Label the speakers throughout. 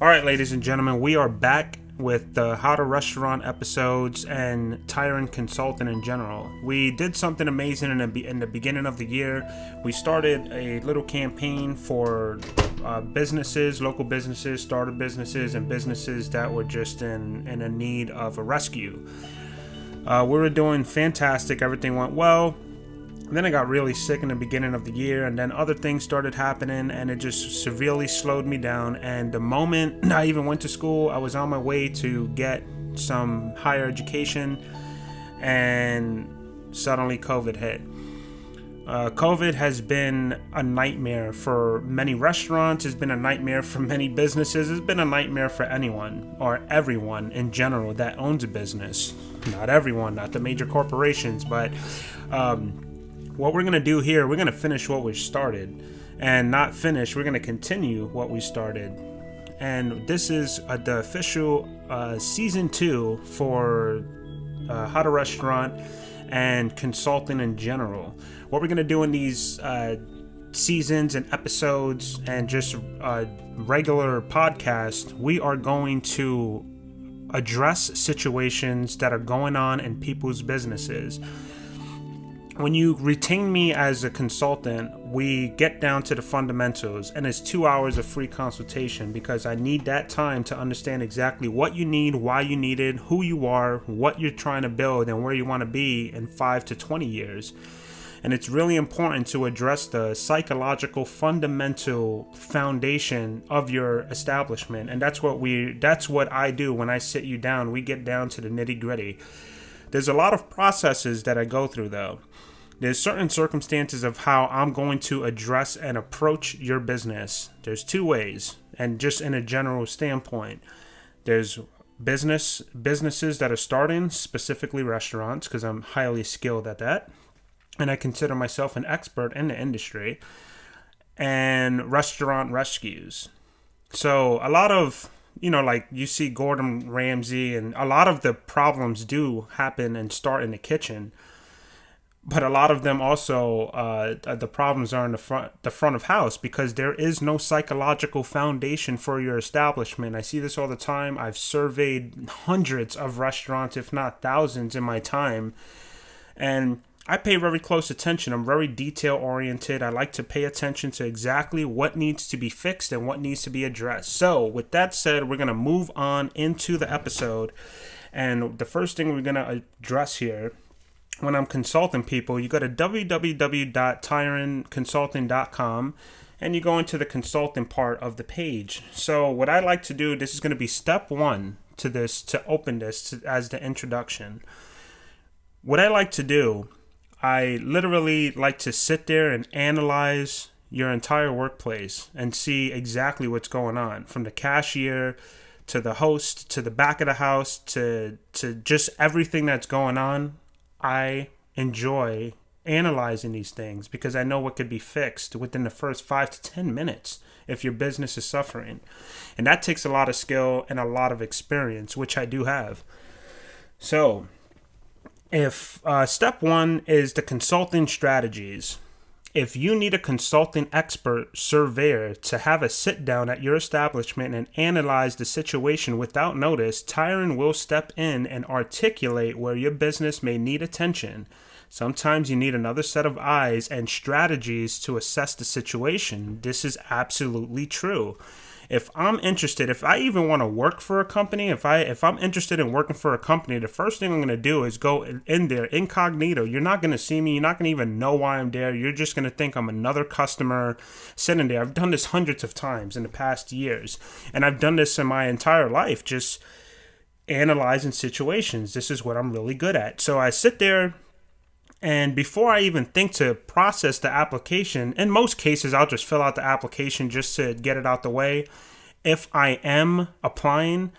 Speaker 1: All right, ladies and gentlemen, we are back with the how to restaurant episodes and tyrant consultant in general. We did something amazing in the, in the beginning of the year. We started a little campaign for uh, businesses, local businesses, starter businesses, and businesses that were just in, in a need of a rescue. Uh, we were doing fantastic. Everything went well. And then I got really sick in the beginning of the year, and then other things started happening, and it just severely slowed me down. And the moment I even went to school, I was on my way to get some higher education, and suddenly COVID hit. Uh, COVID has been a nightmare for many restaurants, it's been a nightmare for many businesses, it's been a nightmare for anyone or everyone in general that owns a business. Not everyone, not the major corporations, but. Um, what we're going to do here, we're going to finish what we started. And not finish, we're going to continue what we started. And this is uh, the official uh, season two for uh, How to Restaurant and consulting in general. What we're going to do in these uh, seasons and episodes and just uh, regular podcast, we are going to address situations that are going on in people's businesses when you retain me as a consultant, we get down to the fundamentals, and it's two hours of free consultation because I need that time to understand exactly what you need, why you need it, who you are, what you're trying to build, and where you want to be in five to 20 years. And it's really important to address the psychological fundamental foundation of your establishment. And that's what we that's what I do when I sit you down. We get down to the nitty-gritty. There's a lot of processes that I go through though. There's certain circumstances of how I'm going to address and approach your business. There's two ways, and just in a general standpoint, there's business businesses that are starting, specifically restaurants, because I'm highly skilled at that, and I consider myself an expert in the industry, and restaurant rescues. So a lot of you know, like you see Gordon Ramsay, and a lot of the problems do happen and start in the kitchen but a lot of them also uh, the problems are in the front the front of house because there is no psychological foundation for your establishment. I see this all the time. I've surveyed hundreds of restaurants, if not thousands, in my time, and I pay very close attention. I'm very detail oriented. I like to pay attention to exactly what needs to be fixed and what needs to be addressed. So, with that said, we're gonna move on into the episode, and the first thing we're gonna address here when I'm consulting people, you go to www.tyronconsulting.com and you go into the consulting part of the page. So what I like to do, this is going to be step one to this, to open this to, as the introduction. What I like to do, I literally like to sit there and analyze your entire workplace and see exactly what's going on from the cashier to the host to the back of the house to to just everything that's going on I enjoy analyzing these things because I know what could be fixed within the first five to 10 minutes if your business is suffering. And that takes a lot of skill and a lot of experience, which I do have. So, if uh, step one is the consulting strategies, if you need a consulting expert surveyor to have a sit down at your establishment and analyze the situation without notice, Tyron will step in and articulate where your business may need attention. Sometimes you need another set of eyes and strategies to assess the situation. This is absolutely true if I'm interested, if I even want to work for a company, if I if I'm interested in working for a company, the first thing I'm going to do is go in there incognito. You're not going to see me. You're not going to even know why I'm there. You're just going to think I'm another customer sitting there. I've done this hundreds of times in the past years, and I've done this in my entire life. Just analyzing situations. This is what I'm really good at. So I sit there and before I even think to process the application, in most cases, I'll just fill out the application just to get it out the way. If I am applying,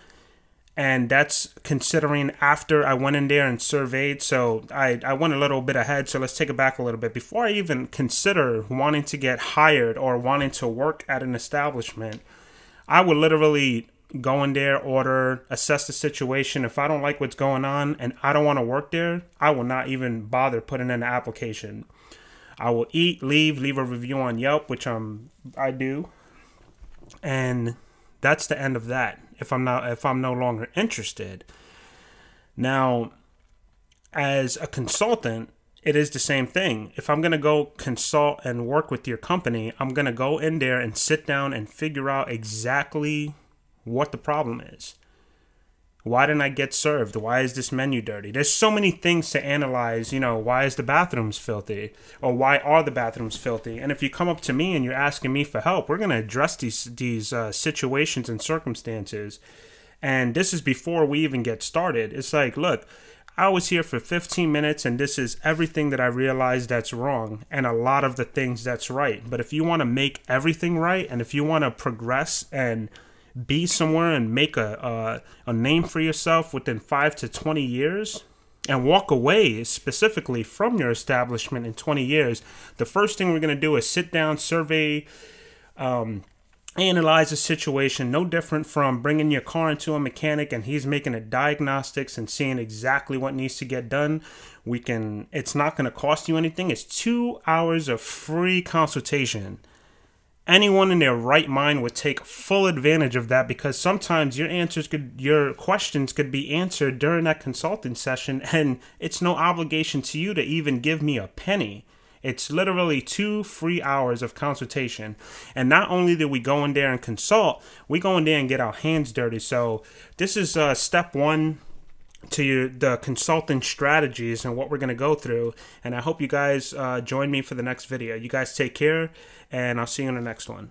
Speaker 1: and that's considering after I went in there and surveyed, so I, I went a little bit ahead. So let's take it back a little bit. Before I even consider wanting to get hired or wanting to work at an establishment, I would literally go in there, order, assess the situation. If I don't like what's going on and I don't want to work there, I will not even bother putting in an application. I will eat, leave, leave a review on Yelp, which I'm um, I do. And that's the end of that. If I'm not if I'm no longer interested. Now, as a consultant, it is the same thing. If I'm going to go consult and work with your company, I'm going to go in there and sit down and figure out exactly what the problem is. Why didn't I get served? Why is this menu dirty? There's so many things to analyze. You know, why is the bathrooms filthy? Or why are the bathrooms filthy? And if you come up to me and you're asking me for help, we're going to address these, these uh, situations and circumstances. And this is before we even get started. It's like, look, I was here for 15 minutes and this is everything that I realized that's wrong and a lot of the things that's right. But if you want to make everything right and if you want to progress and be somewhere and make a, a, a name for yourself within five to 20 years and walk away specifically from your establishment in 20 years, the first thing we're going to do is sit down, survey, um, analyze the situation. No different from bringing your car into a mechanic and he's making a diagnostics and seeing exactly what needs to get done. We can. It's not going to cost you anything. It's two hours of free consultation anyone in their right mind would take full advantage of that because sometimes your answers could your questions could be answered during that consulting session and it's no obligation to you to even give me a penny it's literally two free hours of consultation. And not only do we go in there and consult, we go in there and get our hands dirty. So this is uh, step one to your, the consulting strategies and what we're going to go through. And I hope you guys uh, join me for the next video. You guys take care, and I'll see you in the next one.